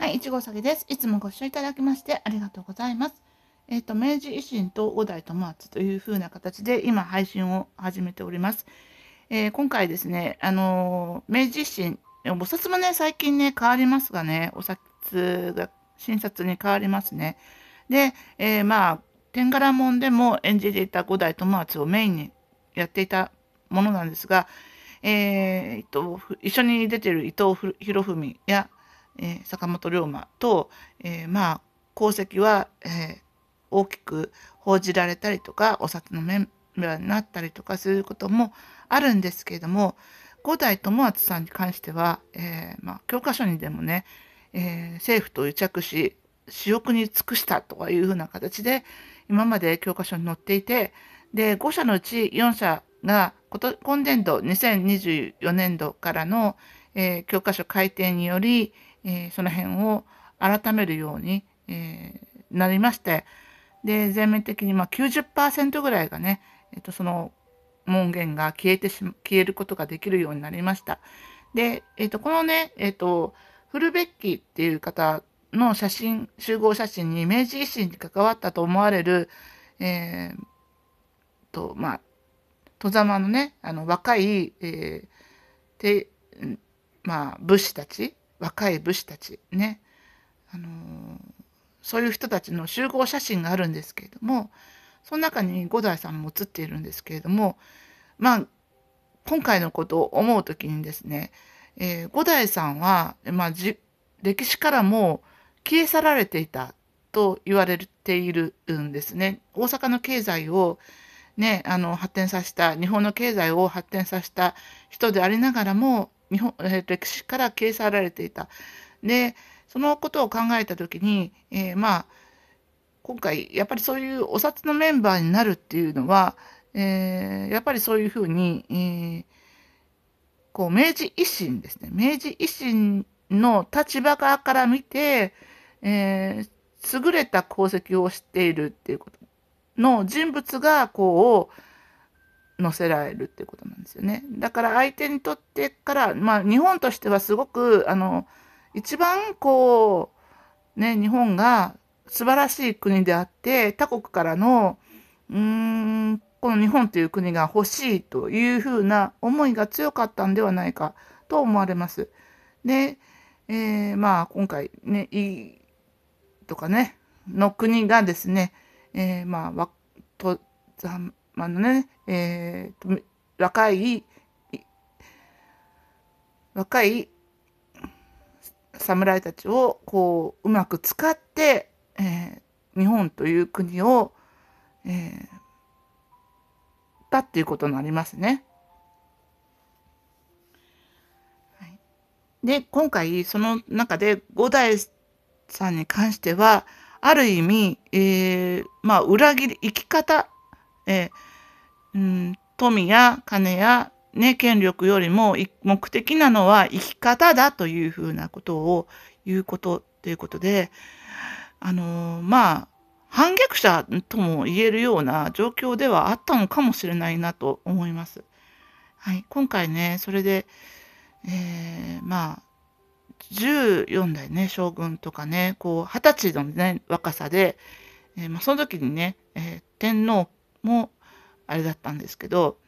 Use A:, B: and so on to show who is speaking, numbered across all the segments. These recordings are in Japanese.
A: はい、いちごさぎです。いつもご視聴いただきましてありがとうございます。えっ、ー、と、明治維新と五代友厚というふうな形で今配信を始めております。えー、今回ですね、あのー、明治維新、お札もね、最近ね、変わりますがね、お札が新札に変わりますね。で、えまあ、天柄門でも演じていた五代友厚をメインにやっていたものなんですが、えー、えっと、一緒に出てる伊藤博文やえ坂本龍馬と、えまあ功績は、え大きく報じられたりとかお札のメンバーになったりとかすることもあるんですけれども五代友厚さんに関しては、えー、まあ、教科書にでもね、えー、政府と癒着し私欲に尽くしたとかいうふうな形で今まで教科書に載っていてで5社のうち4社が今年度2024年度からの、えー、教科書改定により、えー、その辺を改めるように、えー、なりまして、で、全面的にまあ90%ぐらいがね、えっと、その門限が消えてし、消えることができるようになりました。で、えっと、このね、えっと、フルベッキーっていう方の写真、集合写真に明治維新に関わったと思われる、えー、と、まあ、戸様のね、あの、若い、えー、て、まあ、武士たち若い武士たちね、あのー、そういう人たちの集合写真があるんですけれどもその中に五代さんも写っているんですけれどもまあ今回のことを思う時にですね、えー、五代さんは、まあ、歴史からも消え去られていたと言われているんですね。大阪の経済をね、あの発展させた日本の経済を発展させた人でありながらも日本、歴史から掲載られていた。で、そのことを考えた時に、えー、まあ、今回、やっぱりそういうお札のメンバーになるっていうのは、えー、やっぱりそういうふうに、えー、こう、明治維新ですね。明治維新の立場側から見て、えー、優れた功績をしているっていうことの人物が、こう、乗せられるってことなんですよね。だから相手にとってから、まあ日本としてはすごく、あの、一番こう、ね、日本が素晴らしい国であって、他国からの、うーん、この日本という国が欲しいというふうな思いが強かったんではないかと思われます。で、えー、まあ今回ね、いいとかね、の国がですね、えー、まあ、と、あのね、えー、若い、若い侍たちをこう、うまく使って、えー、日本という国を、えー、たっていうことになりますね。で、今回、その中で五代さんに関しては、ある意味、えー、まあ、裏切り、生き方えうん、富や金や、ね、権力よりも目的なのは生き方だというふうなことを言うことということで、あのー、まあ、反逆者とも言えるような状況ではあったのかもしれないなと思います。はい、今回ね、それで、えー、まあ、14代ね、将軍とかね、こう、20歳のね、若さで、えー、まあ、その時にね、えー、天皇もあれだったんですけど、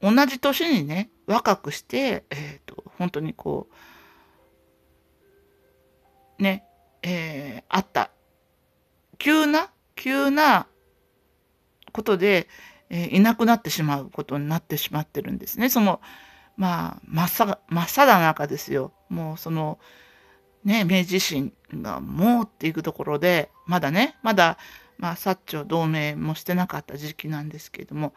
A: 同じ年にね、若くして、えっ、ー、と、本当にこう、ね、えー、あった。急な、急なことで、えー、いなくなってしまうことになってしまってるんですね。その、まあ、真っさ、真っさだ中ですよ。もうその、ね、明治維新がもうっていくところで、まだね、まだまあ、薩長同盟もしてなかった時期なんですけれども、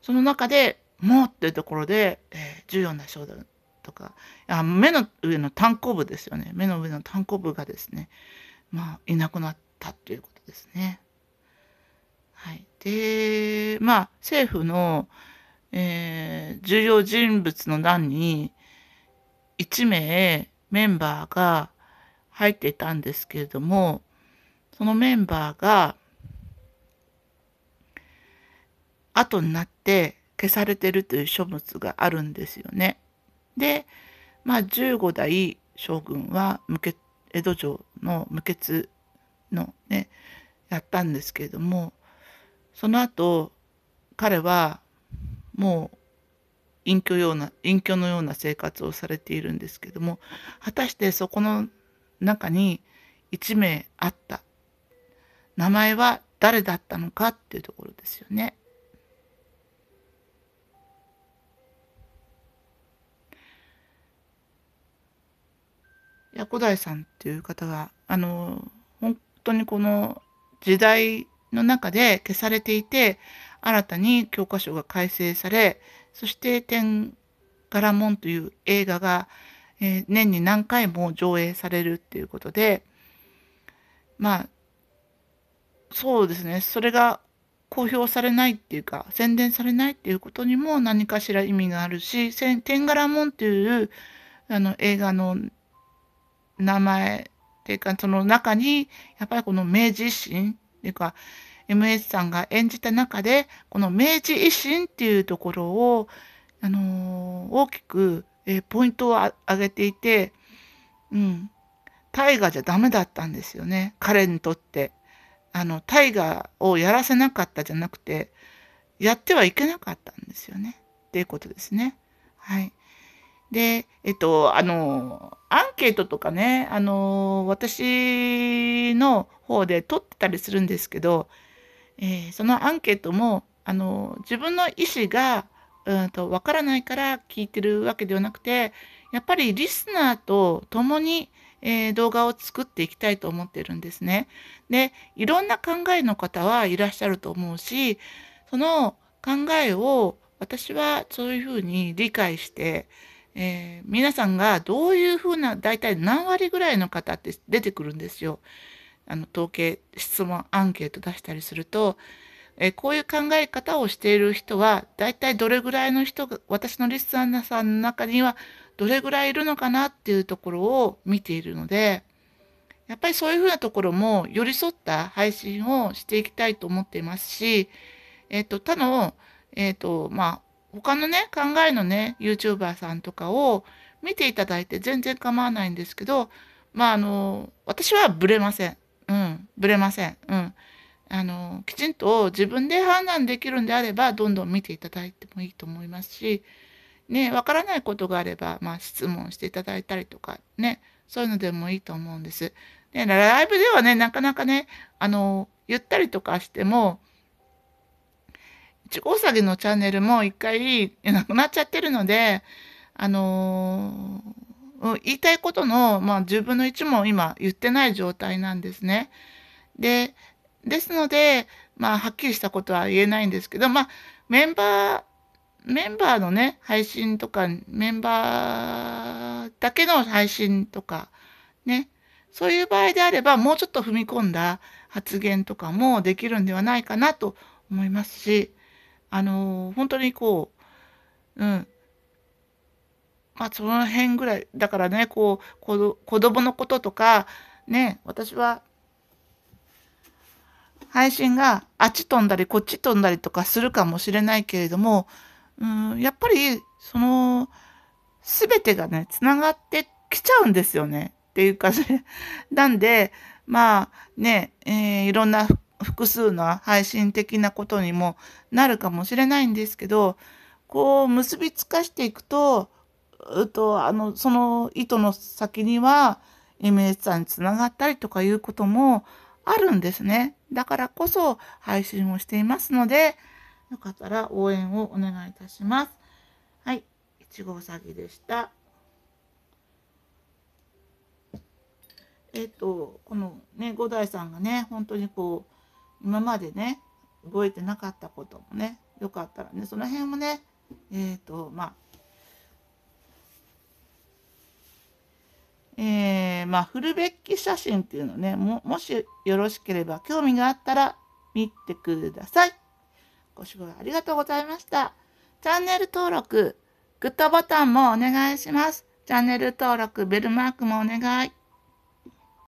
A: その中でもうっていうところで、えー、重要な商談とか、あ目の上の炭鉱部ですよね。目の上の炭鉱部がですね、まあ、いなくなったっていうことですね。はい。で、まあ、政府の、えー、重要人物の欄に、1名メンバーが入っていたんですけれども、そのメンバーが、後になって消されてるという書物があるんですよね。で、まあ、15代将軍は無血江戸城の無血のねやったんですけれどもその後彼はもう隠居ような隠居のような生活をされているんですけども果たしてそこの中に1名あった名前は誰だったのかっていうところですよね。ヤコダイさんっていう方が、あの、本当にこの時代の中で消されていて、新たに教科書が改正され、そして天柄門という映画が、えー、年に何回も上映されるっていうことで、まあ、そうですね、それが公表されないっていうか、宣伝されないっていうことにも何かしら意味があるし、天柄門っていうあの映画の名前っていうか、その中に、やっぱりこの明治維新っていうか、MH さんが演じた中で、この明治維新っていうところを、あのー、大きく、えー、ポイントを上げていて、うん、大河じゃダメだったんですよね、彼にとって。あの、大河をやらせなかったじゃなくて、やってはいけなかったんですよね。っていうことですね。はい。で、えっと、あの、アンケートとかね、あの、私の方で取ってたりするんですけど、えー、そのアンケートも、あの、自分の意思が、うんと、わからないから聞いてるわけではなくて、やっぱりリスナーと共に、えー、動画を作っていきたいと思ってるんですね。で、いろんな考えの方はいらっしゃると思うし、その考えを私はそういうふうに理解して、えー、皆さんがどういうふうな、大体何割ぐらいの方って出てくるんですよ。あの、統計、質問、アンケート出したりすると、えー、こういう考え方をしている人は、大体どれぐらいの人が、私のリスナーさんの中には、どれぐらいいるのかなっていうところを見ているので、やっぱりそういうふうなところも寄り添った配信をしていきたいと思っていますし、えっ、ー、と、他の、えっ、ー、と、まあ、他のね、考えのね、YouTuber さんとかを見ていただいて全然構わないんですけど、まあ、あの、私はブレません。うん、ブレません。うん。あの、きちんと自分で判断できるんであれば、どんどん見ていただいてもいいと思いますし、ね、わからないことがあれば、まあ、質問していただいたりとか、ね、そういうのでもいいと思うんです。ね、ライブではね、なかなかね、あの、言ったりとかしても、大下げのチャンネルも一回なくなっちゃってるので、あのー、言いたいことの、まあ、10分の1も今言ってない状態なんですね。で、ですので、まあ、はっきりしたことは言えないんですけど、まあ、メンバー、メンバーのね、配信とか、メンバーだけの配信とか、ね、そういう場合であれば、もうちょっと踏み込んだ発言とかもできるんではないかなと思いますし、あの本当にこう、うん、まあその辺ぐらい、だからね、こう、子供のこととか、ね、私は、配信があっち飛んだりこっち飛んだりとかするかもしれないけれども、うん、やっぱり、その、すべてがね、つながってきちゃうんですよね。っていうか、ね、なんで、まあね、えー、いろんな複数の配信的なことにもなるかもしれないんですけど、こう結びつかしていくと、うと、あの、その糸の先には、イメージさんにつながったりとかいうこともあるんですね。だからこそ配信をしていますので、よかったら応援をお願いいたします。はい、いちごうさぎでした。えっと、このね、五代さんがね、本当にこう、今までね動いてなかったこともねよかったらねその辺もねえっ、ー、とまあえー、まあ、るべき写真っていうのねも、もしよろしければ興味があったら見てください。ご視聴ありがとうございました。チャンネル登録、グッドボタンもお願いします。チャンネル登録、ベルマークもお願い。